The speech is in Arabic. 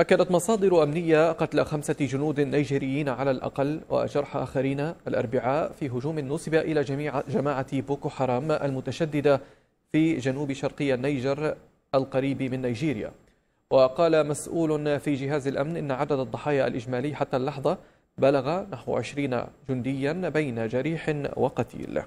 أكدت مصادر أمنية قتل خمسة جنود نيجيريين على الأقل وجرح آخرين الأربعاء في هجوم نسب إلى جميع جماعة بوكو حرام المتشددة في جنوب شرقي النيجر القريب من نيجيريا وقال مسؤول في جهاز الأمن إن عدد الضحايا الإجمالي حتى اللحظة بلغ نحو 20 جنديا بين جريح وقتيل